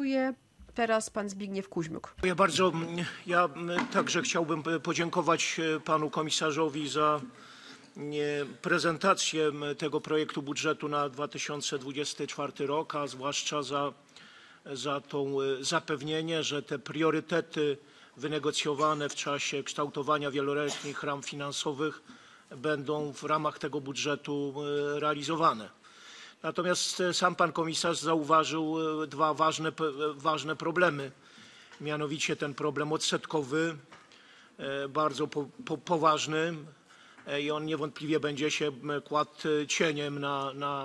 Dziękuję. Teraz pan Zbigniew Kuźmiuk. Dziękuję bardzo. Ja także chciałbym e, podziękować e, panu komisarzowi za prezentację tego projektu budżetu na 2024 rok, a zwłaszcza za, za to e, zapewnienie, że te priorytety wynegocjowane w czasie kształtowania wieloletnich ram finansowych będą w ramach tego budżetu realizowane. Natomiast e, sam pan komisarz zauważył e, dwa ważne, e, ważne problemy. Mianowicie ten problem odsetkowy, bardzo po, po, poważny i on niewątpliwie będzie się kładł cieniem na, na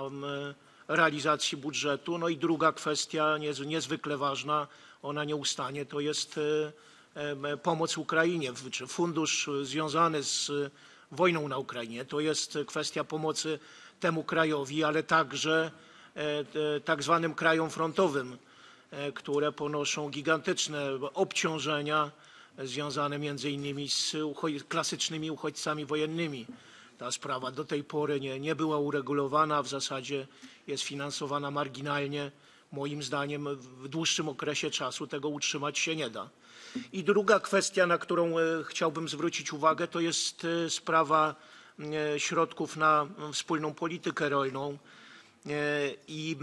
realizacji budżetu. No i druga kwestia niezwykle ważna, ona nie ustanie, to jest pomoc Ukrainie, czy fundusz związany z wojną na Ukrainie. To jest kwestia pomocy temu krajowi, ale także e, tak zwanym krajom frontowym, e, które ponoszą gigantyczne obciążenia związane między innymi z klasycznymi uchodźcami wojennymi. Ta sprawa do tej pory nie, nie była uregulowana, w zasadzie jest finansowana marginalnie. Moim zdaniem w dłuższym okresie czasu tego utrzymać się nie da. I druga kwestia, na którą e, chciałbym zwrócić uwagę, to jest sprawa E, środków na wspólną politykę rolną e, i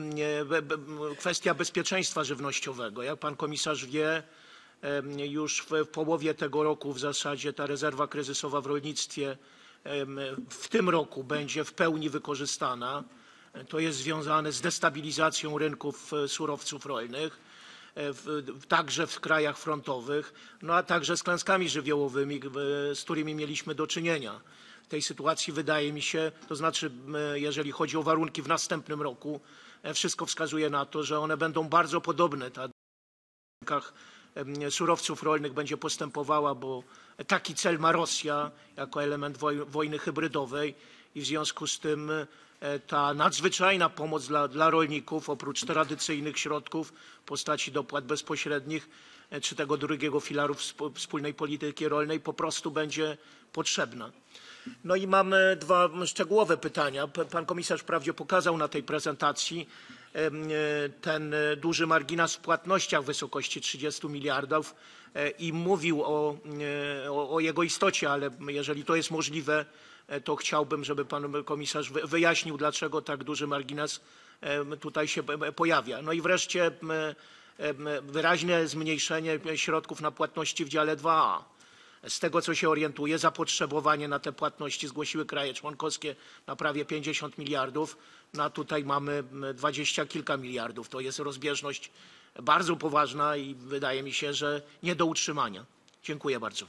e, kwestia bezpieczeństwa żywnościowego. Jak pan komisarz wie, już w połowie tego roku w zasadzie ta rezerwa kryzysowa w rolnictwie w tym roku będzie w pełni wykorzystana. To jest związane z destabilizacją rynków surowców rolnych, także w krajach frontowych, no a także z klęskami żywiołowymi, z którymi mieliśmy do czynienia tej sytuacji wydaje mi się, to znaczy jeżeli chodzi o warunki w następnym roku, e, wszystko wskazuje na to, że one będą bardzo podobne. Ta rynkach surowców rolnych będzie postępowała, bo taki cel ma Rosja jako element wojny hybrydowej i w związku z tym e, ta nadzwyczajna pomoc dla, dla rolników, oprócz tradycyjnych środków w postaci dopłat bezpośrednich e, czy tego drugiego filaru wspólnej polityki rolnej, po prostu będzie potrzebna. No i mam e, dwa szczegółowe pytania. Pan komisarz wprawdzie pokazał na tej prezentacji e, ten e, duży margines w płatnościach w wysokości 30 miliardów i mówił o, o, o jego istocie, ale jeżeli to jest możliwe, to chciałbym, żeby pan komisarz wyjaśnił, dlaczego tak duży margines tutaj się pojawia. No i wreszcie wyraźne zmniejszenie środków na płatności w dziale 2a. Z tego, co się orientuje, zapotrzebowanie na te płatności zgłosiły kraje członkowskie na prawie 50 miliardów, na a tutaj mamy mm, dwadzieścia kilka miliardów. To jest rozbieżność bardzo poważna i wydaje mi się, że nie do utrzymania. Dziękuję bardzo.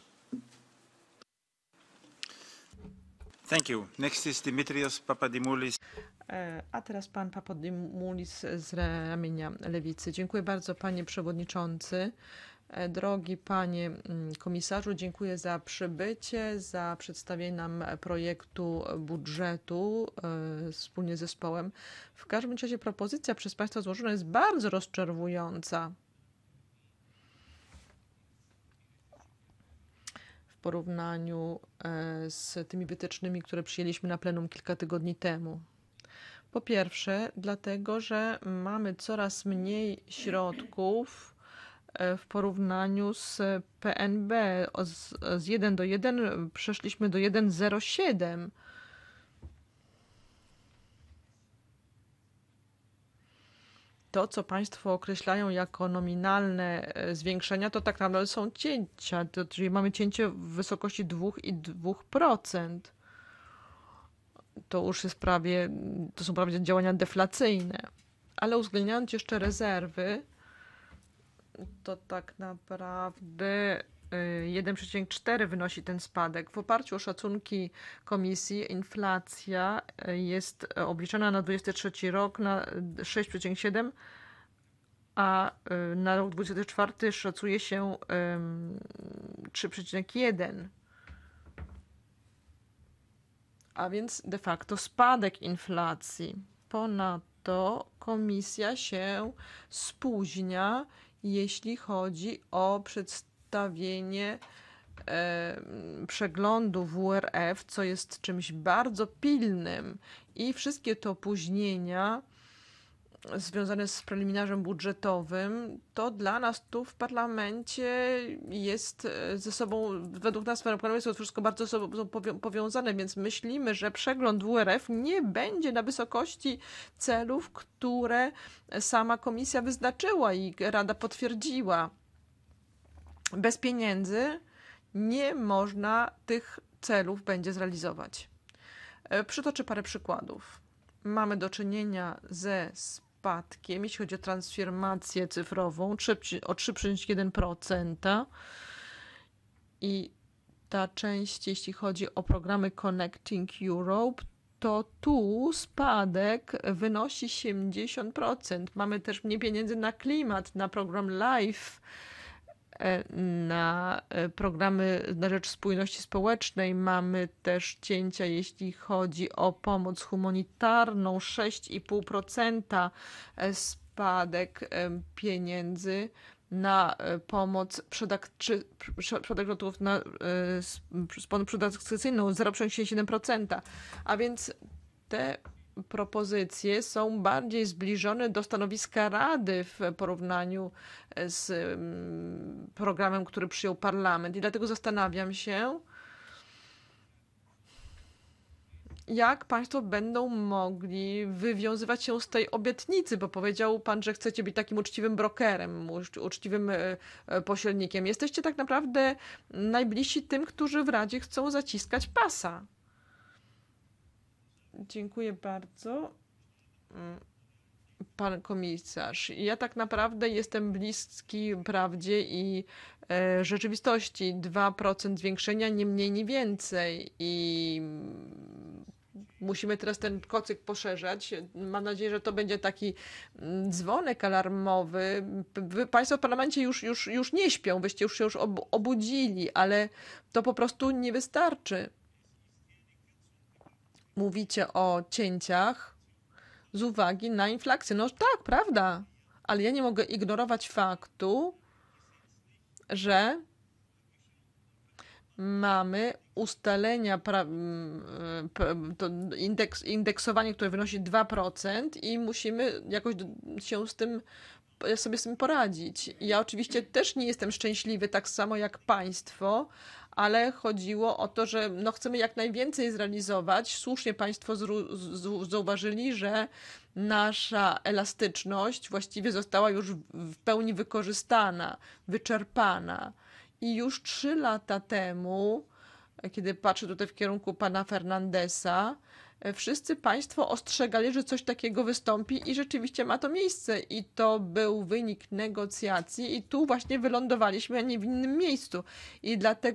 Thank you. Next is Dimitrios Papadimoulis. E, a teraz pan Papadimoulis z ramienia Lewicy. Dziękuję bardzo panie przewodniczący. E, drogi panie mm, komisarzu, dziękuję za przybycie, za przedstawienie nam projektu budżetu e, wspólnie z zespołem. W każdym razie propozycja przez państwa złożona jest bardzo rozczarowująca. w porównaniu e, z tymi wytycznymi, które przyjęliśmy na plenum kilka tygodni temu. Po pierwsze, dlatego, że mamy coraz mniej środków E, w porównaniu z PNB. Z, 1 do 1 przeszliśmy do 1,07. To, co Państwo określają jako nominalne e, zwiększenia, to tak naprawdę są cięcia, to, czyli mamy cięcie w wysokości 2,2%. i To już jest prawie, to są prawie działania deflacyjne. Ale uwzględniając jeszcze rezerwy, to tak naprawdę 1,4 y, wynosi ten spadek. W oparciu o szacunki komisji inflacja y, jest obliczona na 23 rok na 6,7, a y, na rok 24 szacuje się 3,1. A więc de facto spadek inflacji. Ponadto komisja się spóźnia jeśli chodzi o przedstawienie przeglądu WRF, co jest czymś bardzo pilnym i wszystkie te opóźnienia związane z preliminarzem budżetowym, to dla nas tu w parlamencie jest e, ze sobą, według nas w jest to wszystko bardzo ze sobą powiązane, więc myślimy, że przegląd WRF nie będzie na wysokości celów, które sama komisja wyznaczyła i Rada potwierdziła. Bez pieniędzy nie można tych celów będzie zrealizować. E, przytoczę parę przykładów mamy do czynienia ze spadkiem, jeśli chodzi o transformację cyfrową, o 3,1%. I ta część, jeśli chodzi o programy Connecting Europe, to tu spadek wynosi 70%. Mamy też mniej pieniędzy na klimat, na program LIFE E, na e, programy na rzecz spójności społecznej. Mamy też cięcia, jeśli chodzi o pomoc humanitarną 6,5% e, spadek pieniędzy na pomoc przedaktywów na pomoc przedakcesyjną 0,67%. A więc te propozycje są bardziej zbliżone do stanowiska Rady w porównaniu e, z mm, programem, który przyjął parlament. I dlatego zastanawiam się, jak państwo będą mogli wywiązywać się z tej obietnicy, bo powiedział pan, że chcecie być takim uczciwym brokerem, uczciwym e, e, pośrednikiem. Jesteście tak naprawdę najbliżsi tym, którzy w Radzie chcą zaciskać pasa. Dziękuję bardzo. Mm, pan komisarz, ja tak naprawdę jestem bliski prawdzie i e, rzeczywistości. 2% zwiększenia, nie mniej, nie więcej. I mm, musimy teraz ten kocyk poszerzać. Mam nadzieję, że to będzie taki mm, dzwonek alarmowy. Wy, państwo w parlamencie już, już, już nie śpią, wyście już się już obudzili, ale to po prostu nie wystarczy mówicie o cięciach z uwagi na inflację. No tak, prawda, ale ja nie mogę ignorować faktu, że mamy ustalenia, pra, indeks, indeksowanie, które wynosi 2% i musimy jakoś się z tym sobie z tym poradzić. Ja oczywiście też nie jestem szczęśliwy tak samo jak państwo, ale chodziło o to, że no chcemy jak najwięcej zrealizować. Słusznie Państwo zauważyli, że nasza elastyczność właściwie została już w pełni wykorzystana, wyczerpana. I już trzy lata temu, kiedy patrzę tutaj w kierunku pana Fernandesa, wszyscy Państwo ostrzegali, że coś takiego wystąpi i rzeczywiście ma to miejsce. I to był wynik negocjacji, i tu właśnie wylądowaliśmy, a nie w innym miejscu. I dlatego